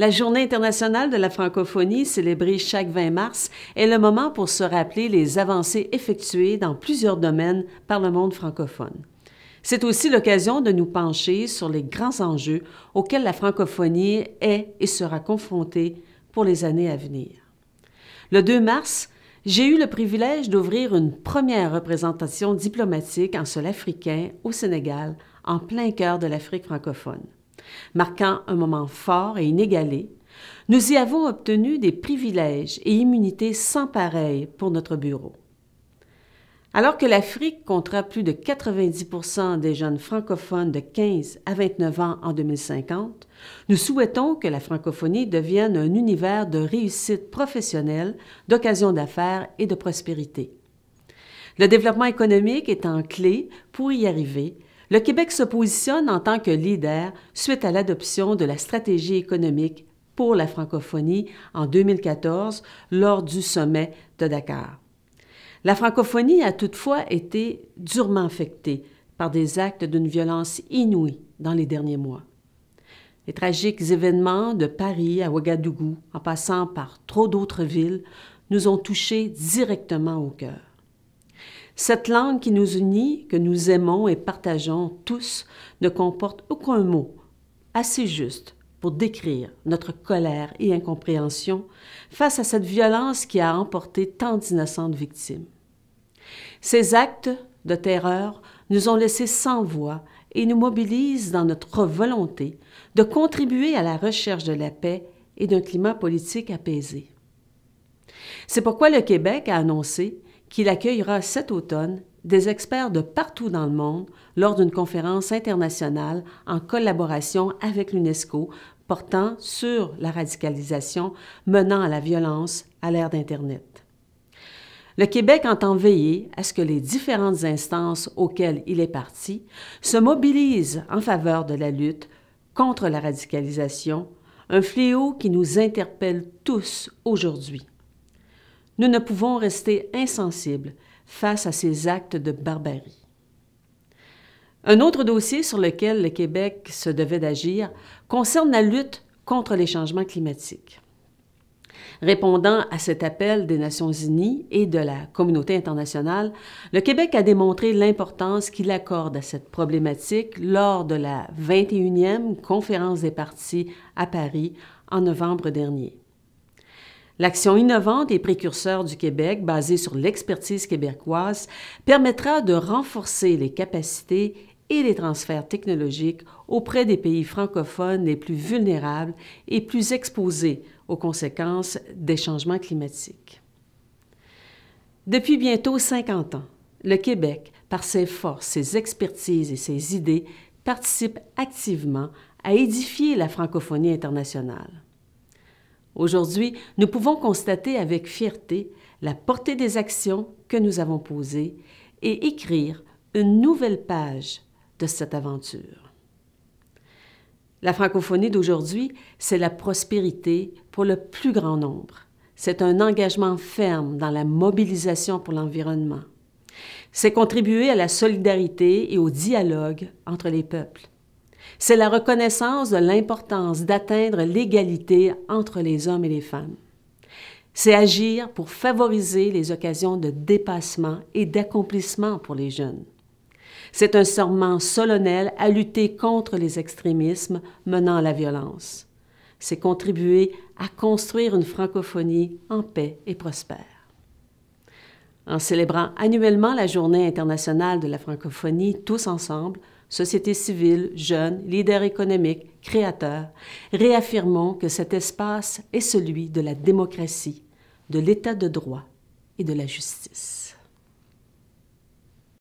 La Journée internationale de la francophonie, célébrée chaque 20 mars, est le moment pour se rappeler les avancées effectuées dans plusieurs domaines par le monde francophone. C'est aussi l'occasion de nous pencher sur les grands enjeux auxquels la francophonie est et sera confrontée pour les années à venir. Le 2 mars, j'ai eu le privilège d'ouvrir une première représentation diplomatique en sol africain au Sénégal, en plein cœur de l'Afrique francophone. Marquant un moment fort et inégalé, nous y avons obtenu des privilèges et immunités sans pareil pour notre bureau. Alors que l'Afrique comptera plus de 90 des jeunes francophones de 15 à 29 ans en 2050, nous souhaitons que la francophonie devienne un univers de réussite professionnelle, d'occasion d'affaires et de prospérité. Le développement économique est en clé pour y arriver, le Québec se positionne en tant que leader suite à l'adoption de la stratégie économique pour la francophonie en 2014 lors du sommet de Dakar. La francophonie a toutefois été durement affectée par des actes d'une violence inouïe dans les derniers mois. Les tragiques événements de Paris à Ouagadougou, en passant par trop d'autres villes, nous ont touchés directement au cœur. Cette langue qui nous unit, que nous aimons et partageons tous, ne comporte aucun mot assez juste pour décrire notre colère et incompréhension face à cette violence qui a emporté tant d'innocentes victimes. Ces actes de terreur nous ont laissés sans voix et nous mobilisent dans notre volonté de contribuer à la recherche de la paix et d'un climat politique apaisé. C'est pourquoi le Québec a annoncé qu'il accueillera cet automne des experts de partout dans le monde lors d'une conférence internationale en collaboration avec l'UNESCO portant sur la radicalisation menant à la violence à l'ère d'Internet. Le Québec entend veiller à ce que les différentes instances auxquelles il est parti se mobilisent en faveur de la lutte contre la radicalisation, un fléau qui nous interpelle tous aujourd'hui. Nous ne pouvons rester insensibles face à ces actes de barbarie. Un autre dossier sur lequel le Québec se devait d'agir concerne la lutte contre les changements climatiques. Répondant à cet appel des Nations unies et de la communauté internationale, le Québec a démontré l'importance qu'il accorde à cette problématique lors de la 21e conférence des partis à Paris en novembre dernier. L'action innovante et précurseur du Québec, basée sur l'expertise québécoise, permettra de renforcer les capacités et les transferts technologiques auprès des pays francophones les plus vulnérables et plus exposés aux conséquences des changements climatiques. Depuis bientôt 50 ans, le Québec, par ses forces, ses expertises et ses idées, participe activement à édifier la francophonie internationale. Aujourd'hui, nous pouvons constater avec fierté la portée des actions que nous avons posées et écrire une nouvelle page de cette aventure. La francophonie d'aujourd'hui, c'est la prospérité pour le plus grand nombre. C'est un engagement ferme dans la mobilisation pour l'environnement. C'est contribuer à la solidarité et au dialogue entre les peuples. C'est la reconnaissance de l'importance d'atteindre l'égalité entre les hommes et les femmes. C'est agir pour favoriser les occasions de dépassement et d'accomplissement pour les jeunes. C'est un serment solennel à lutter contre les extrémismes menant à la violence. C'est contribuer à construire une francophonie en paix et prospère. En célébrant annuellement la Journée internationale de la francophonie tous ensemble, société civile, jeunes, leaders économiques, créateurs, réaffirmons que cet espace est celui de la démocratie, de l'état de droit et de la justice.